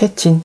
태친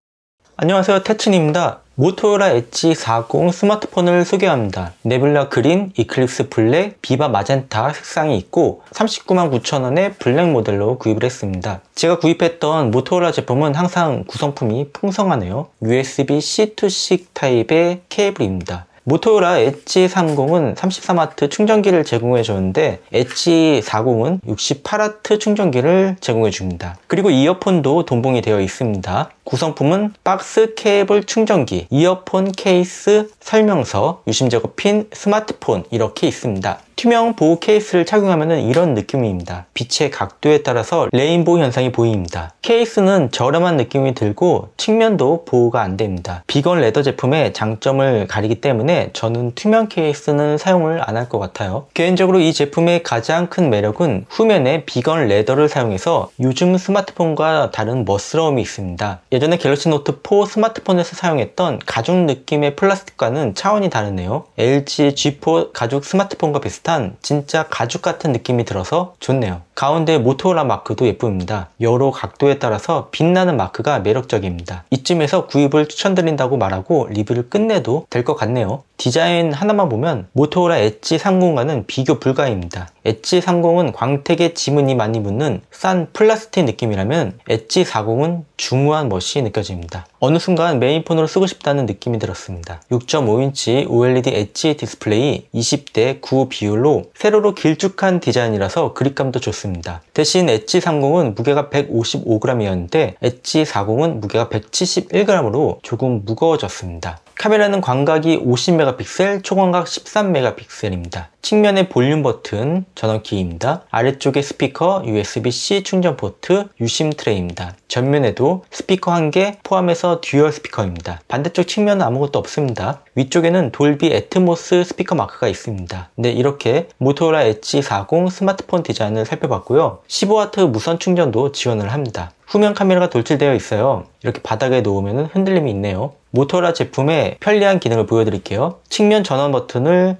안녕하세요 태친입니다 모토로라 엣지 40 스마트폰을 소개합니다. 네블라 그린, 이클립스 블랙, 비바 마젠타 색상이 있고 3 9 9 0 0 0원의 블랙 모델로 구입을 했습니다. 제가 구입했던 모토로라 제품은 항상 구성품이 풍성하네요. USB c 2식 타입의 케이블입니다. 모토요라 엣지 30은 33W 충전기를 제공해 주는데 엣지 40은 68W 충전기를 제공해 줍니다. 그리고 이어폰도 동봉이 되어 있습니다. 구성품은 박스, 케이블, 충전기, 이어폰, 케이스, 설명서, 유심제거 핀, 스마트폰 이렇게 있습니다. 투명 보호 케이스를 착용하면 이런 느낌입니다. 빛의 각도에 따라서 레인보우 현상이 보입니다. 케이스는 저렴한 느낌이 들고 측면도 보호가 안 됩니다. 비건 레더 제품의 장점을 가리기 때문에 저는 투명 케이스는 사용을 안 할 것 같아요. 개인적으로 이 제품의 가장 큰 매력은 후면에 비건 레더를 사용해서 요즘 스마트폰과 다른 멋스러움이 있습니다. 예전에 갤럭시 노트 4 스마트폰에서 사용했던 가죽 느낌의 플라스틱과는 차원이 다르네요. LG G4 가죽 스마트폰과 비슷 비슷한 진짜 가죽 같은 느낌이 들어서 좋네요. 가운데 모토라 마크도 예쁩니다. 여러 각도에 따라서 빛나는 마크가 매력적입니다. 이쯤에서 구입을 추천드린다고 말하고 리뷰를 끝내도 될 것 같네요. 디자인 하나만 보면 모토라 엣지 상공과는 비교 불가입니다. 엣지 상공은 광택의 지문이 많이 묻는 싼 플라스틱 느낌이라면 엣지 40은 중후한 멋이 느껴집니다. 어느 순간 메인폰으로 쓰고 싶다는 느낌이 들었습니다. 6.5인치 OLED 엣지 디스플레이 20대 9 비율로 세로로 길쭉한 디자인이라서 그립감도 좋습니다. 있습니다. 대신 엣지 30은 무게가 155g이었는데 엣지 40은 무게가 171g으로 조금 무거워졌습니다. 카메라는 광각이 50메가픽셀, 초광각 13메가픽셀입니다. 측면에 볼륨 버튼, 전원키입니다. 아래쪽에 스피커, USB-C 충전 포트, 유심 트레이입니다. 전면에도 스피커 한 개 포함해서 듀얼 스피커입니다. 반대쪽 측면은 아무것도 없습니다. 위쪽에는 돌비 애트모스 스피커 마크가 있습니다. 네, 이렇게 모토로라 엣지 40 스마트폰 디자인을 살펴봤고요. 15W 무선 충전도 지원을 합니다. 후면 카메라가 돌출되어 있어요. 이렇게 바닥에 놓으면 흔들림이 있네요. 모토라 제품의 편리한 기능을 보여드릴게요. 측면 전원 버튼을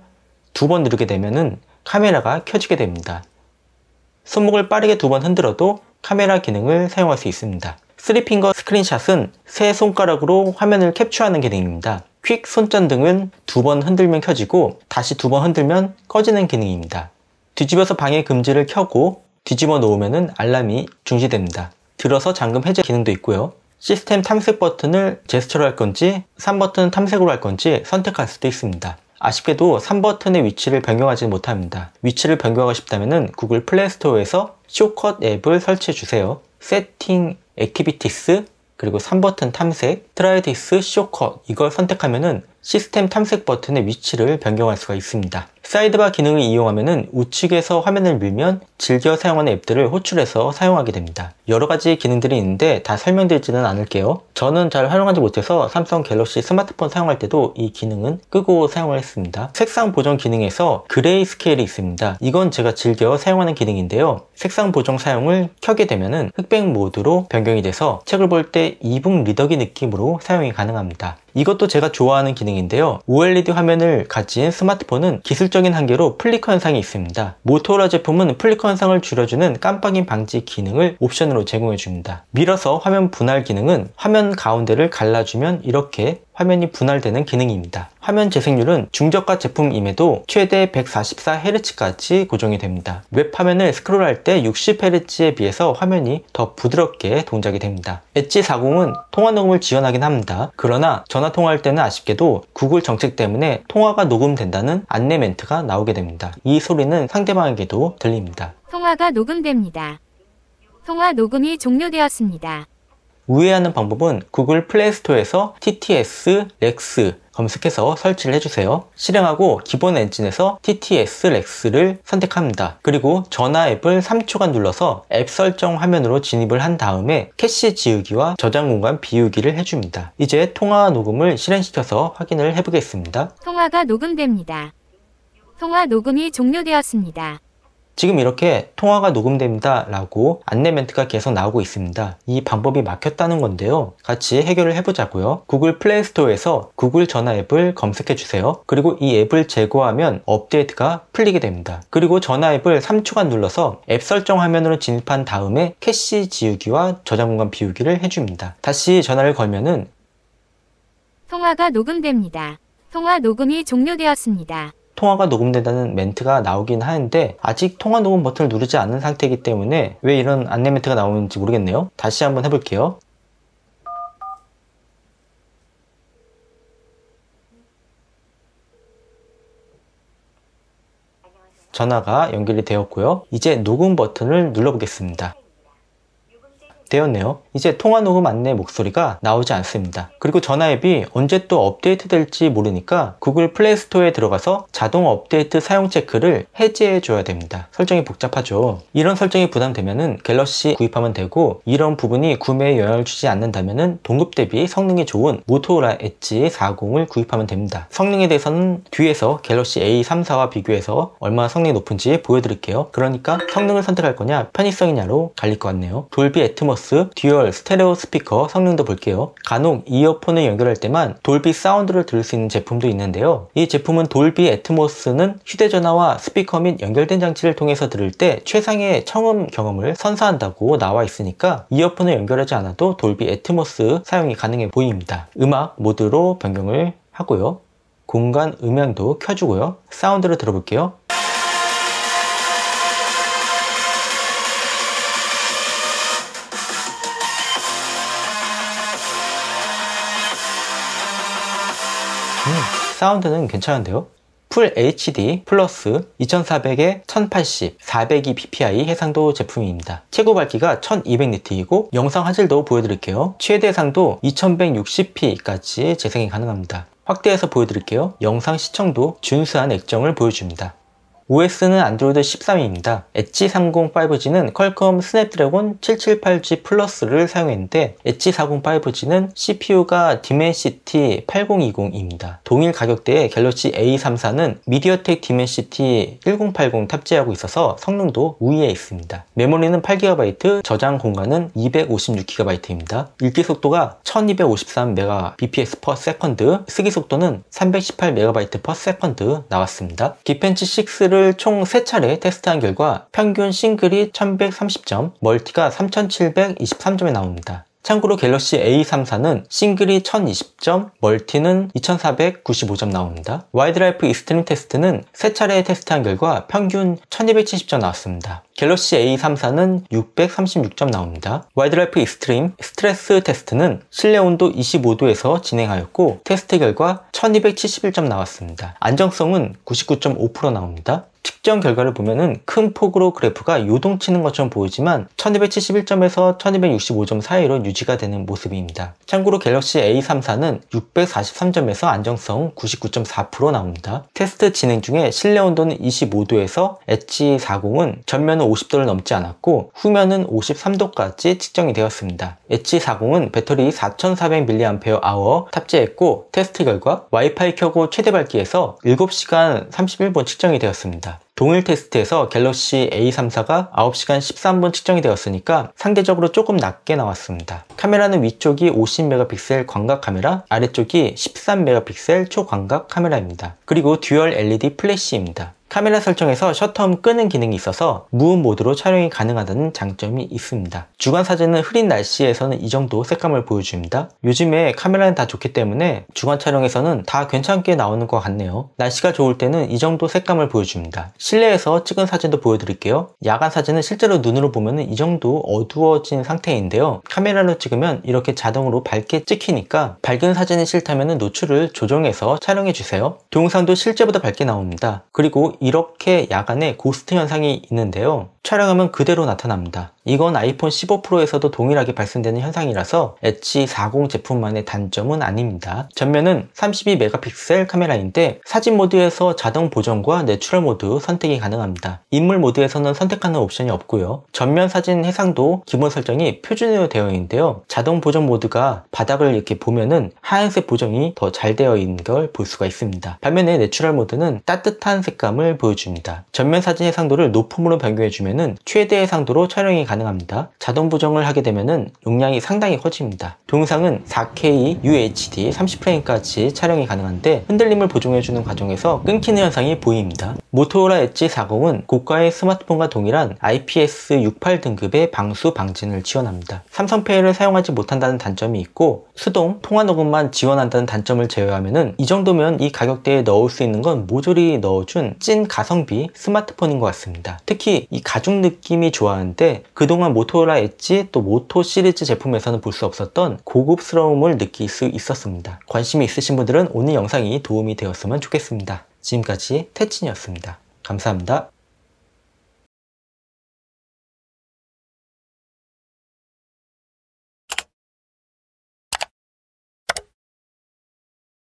두 번 누르게 되면 카메라가 켜지게 됩니다. 손목을 빠르게 두 번 흔들어도 카메라 기능을 사용할 수 있습니다. 3핑거 스크린샷은 세 손가락으로 화면을 캡처하는 기능입니다. 퀵 손전등은 두 번 흔들면 켜지고 다시 두 번 흔들면 꺼지는 기능입니다. 뒤집어서 방해 금지를 켜고 뒤집어 놓으면 알람이 중지됩니다. 들어서 잠금 해제 기능도 있고요. 시스템 탐색 버튼을 제스처로 할 건지 3버튼 탐색으로 할 건지 선택할 수도 있습니다. 아쉽게도 3버튼의 위치를 변경하지 못합니다. 위치를 변경하고 싶다면 구글 플레이스토어에서 쇼컷 앱을 설치해 주세요. 세팅, 액티비티스, 그리고 3버튼 탐색, 트라이디스, 쇼컷 이걸 선택하면 시스템 탐색 버튼의 위치를 변경할 수가 있습니다. 사이드바 기능을 이용하면 우측에서 화면을 밀면 즐겨 사용하는 앱들을 호출해서 사용하게 됩니다. 여러 가지 기능들이 있는데 다 설명드리지는 않을게요. 저는 잘 활용하지 못해서 삼성 갤럭시 스마트폰 사용할 때도 이 기능은 끄고 사용을 했습니다. 색상 보정 기능에서 그레이 스케일이 있습니다. 이건 제가 즐겨 사용하는 기능인데요. 색상 보정 사용을 켜게 되면 흑백 모드로 변경이 돼서 책을 볼 때 이북 리더기 느낌으로 사용이 가능합니다. 이것도 제가 좋아하는 기능인데요. OLED 화면을 가진 스마트폰은 기술적인 한계로 플리커 현상이 있습니다. 모토로라 제품은 플리커 현상을 줄여주는 깜빡임 방지 기능을 옵션으로 제공해줍니다. 밀어서 화면 분할 기능은 화면 가운데를 갈라주면 이렇게 화면이 분할되는 기능입니다. 화면 재생률은 중저가 제품임에도 최대 144Hz까지 고정이 됩니다. 웹 화면을 스크롤할 때 60Hz에 비해서 화면이 더 부드럽게 동작이 됩니다. 엣지 40은 통화 녹음을 지원하긴 합니다. 그러나 전화 통화할 때는 아쉽게도 구글 정책 때문에 통화가 녹음된다는 안내 멘트가 나오게 됩니다. 이 소리는 상대방에게도 들립니다. 통화가 녹음됩니다. 통화 녹음이 종료되었습니다. 우회하는 방법은 구글 플레이스토어에서 TTS 렉 x 검색해서 설치를 해주세요. 실행하고 기본 엔진에서 TTS 렉 x 를 선택합니다. 그리고 전화 앱을 3초간 눌러서 앱 설정 화면으로 진입을 한 다음에 캐시 지우기와 저장 공간 비우기를 해줍니다. 이제 통화 녹음을 실행시켜서 확인을 해보겠습니다. 통화가 녹음됩니다. 통화 녹음이 종료되었습니다. 지금 이렇게 통화가 녹음됩니다 라고 안내 멘트가 계속 나오고 있습니다. 이 방법이 막혔다는 건데요. 같이 해결을 해보자고요. 구글 플레이스토어에서 구글 전화 앱을 검색해 주세요. 그리고 이 앱을 제거하면 업데이트가 풀리게 됩니다. 그리고 전화 앱을 3초간 눌러서 앱 설정 화면으로 진입한 다음에 캐시 지우기와 저장 공간 비우기를 해줍니다. 다시 전화를 걸면은 통화가 녹음됩니다. 통화 녹음이 종료되었습니다. 통화가 녹음된다는 멘트가 나오긴 하는데 아직 통화 녹음 버튼을 누르지 않은 상태이기 때문에 왜 이런 안내 멘트가 나오는지 모르겠네요. 다시 한번 해볼게요. 전화가 연결이 되었고요. 이제 녹음 버튼을 눌러보겠습니다. 되었네요. 이제 통화 녹음 안내 목소리가 나오지 않습니다. 그리고 전화 앱이 언제 또 업데이트 될지 모르니까 구글 플레이스토어에 들어가서 자동 업데이트 사용 체크를 해제해 줘야 됩니다. 설정이 복잡하죠. 이런 설정이 부담되면은 갤럭시 구입하면 되고 이런 부분이 구매에 영향을 주지 않는다면은 동급 대비 성능이 좋은 모토로라 엣지 40을 구입하면 됩니다. 성능에 대해서는 뒤에서 갤럭시 A34와 비교해서 얼마나 성능이 높은지 보여드릴게요. 그러니까 성능을 선택할 거냐 편의성이냐로 갈릴 것 같네요. 돌비 애트머스 블루투스, 듀얼, 스테레오 스피커 성능도 볼게요. 간혹 이어폰을 연결할 때만 돌비 사운드를 들을 수 있는 제품도 있는데요. 이 제품은 돌비 애트모스는 휴대전화와 스피커 및 연결된 장치를 통해서 들을 때 최상의 청음 경험을 선사한다고 나와 있으니까 이어폰을 연결하지 않아도 돌비 애트모스 사용이 가능해 보입니다. 음악 모드로 변경을 하고요. 공간 음향도 켜주고요. 사운드를 들어볼게요. 사운드는 괜찮은데요? 풀 HD 플러스 2400에 1080, 402ppi 해상도 제품입니다. 최고 밝기가 1200니트이고 영상 화질도 보여드릴게요. 최대상도 해 2160p까지 재생이 가능합니다. 확대해서 보여드릴게요. 영상 시청도 준수한 액정을 보여줍니다. OS는 안드로이드 13입니다. 엣지 30 5G는 퀄컴 스냅드래곤 778G 플러스를 사용했는데 엣지 40 5G는 CPU가 디멘시티 8020입니다. 동일 가격대의 갤럭시 A34는 미디어텍 디멘시티 1080 탑재하고 있어서 성능도 우위에 있습니다. 메모리는 8GB, 저장 공간은 256GB입니다. 읽기 속도가 1253mbps, 쓰기 속도는 318mbps 나왔습니다. 디펜치 6를 싱글을 총 3차례 테스트한 결과 평균 싱글이 1130점, 멀티가 3723점에 나옵니다. 참고로 갤럭시 A34는 싱글이 1020점, 멀티는 2495점 나옵니다. 와이드라이프 익스트림 테스트는 세 차례 테스트한 결과 평균 1270점 나왔습니다. 갤럭시 A34는 636점 나옵니다. 와이드라이프 익스트림 스트레스 테스트는 실내 온도 25도에서 진행하였고 테스트 결과 1271점 나왔습니다. 안정성은 99.5% 나옵니다. 측정 결과를 보면은 큰 폭으로 그래프가 요동치는 것처럼 보이지만 1271점에서 1265점 사이로 유지가 되는 모습입니다. 참고로 갤럭시 A34는 643점에서 안정성 99.4% 나옵니다. 테스트 진행 중에 실내 온도는 25도에서 h 40은 전면은 50도를 넘지 않았고 후면은 53도까지 측정이 되었습니다. h 40은 배터리 4400mAh 탑재했고 테스트 결과 와이파이 켜고 최대 밝기에서 7시간 31분 측정이 되었습니다. 동일 테스트에서 갤럭시 A34가 9시간 13분 측정이 되었으니까 상대적으로 조금 낮게 나왔습니다. 카메라는 위쪽이 50메가픽셀 광각 카메라, 아래쪽이 13메가픽셀 초광각 카메라입니다. 그리고 듀얼 LED 플래시입니다. 카메라 설정에서 셔터음 끄는 기능이 있어서 무음 모드로 촬영이 가능하다는 장점이 있습니다. 주간 사진은 흐린 날씨에서는 이 정도 색감을 보여줍니다. 요즘에 카메라는 다 좋기 때문에 주간 촬영에서는 다 괜찮게 나오는 것 같네요. 날씨가 좋을 때는 이 정도 색감을 보여줍니다. 실내에서 찍은 사진도 보여드릴게요. 야간 사진은 실제로 눈으로 보면 이 정도 어두워진 상태인데요. 카메라로 찍으면 이렇게 자동으로 밝게 찍히니까 밝은 사진이 싫다면 노출을 조정해서 촬영해주세요. 동영상도 실제보다 밝게 나옵니다. 그리고 이렇게 야간에 고스트 현상이 있는데요. 촬영하면 그대로 나타납니다. 이건 아이폰 15 프로에서도 동일하게 발생되는 현상이라서 엣지 40 제품만의 단점은 아닙니다. 전면은 32메가픽셀 카메라인데 사진 모드에서 자동 보정과 내추럴 모드 선택이 가능합니다. 인물 모드에서는 선택하는 옵션이 없고요. 전면 사진 해상도 기본 설정이 표준으로 되어 있는데요. 자동 보정 모드가 바닥을 이렇게 보면은 하얀색 보정이 더 잘 되어 있는 걸 볼 수가 있습니다. 반면에 내추럴 모드는 따뜻한 색감을 보여줍니다. 전면 사진 해상도를 높음으로 변경해주면 경우에는 최대 해상도로 촬영이 가능합니다. 자동 보정을 하게 되면 용량이 상당히 커집니다. 동영상은 4K UHD 30프레임까지 촬영이 가능한데 흔들림을 보정해주는 과정에서 끊기는 현상이 보입니다. 모토로라 엣지 40은 고가의 스마트폰과 동일한 IPS68 등급의 방수 방진을 지원합니다. 삼성페이를 사용하지 못한다는 단점이 있고 수동, 통화 녹음만 지원한다는 단점을 제외하면 이 정도면 이 가격대에 넣을 수 있는 건 모조리 넣어준 찐 가성비 스마트폰인 것 같습니다. 특히 이 가죽 가죽 느낌이 좋아하는데 그동안 모토라 엣지 또 모토 시리즈 제품에서는 볼 수 없었던 고급스러움을 느낄 수 있었습니다. 관심이 있으신 분들은 오늘 영상이 도움이 되었으면 좋겠습니다. 지금까지 태친이었습니다. 감사합니다.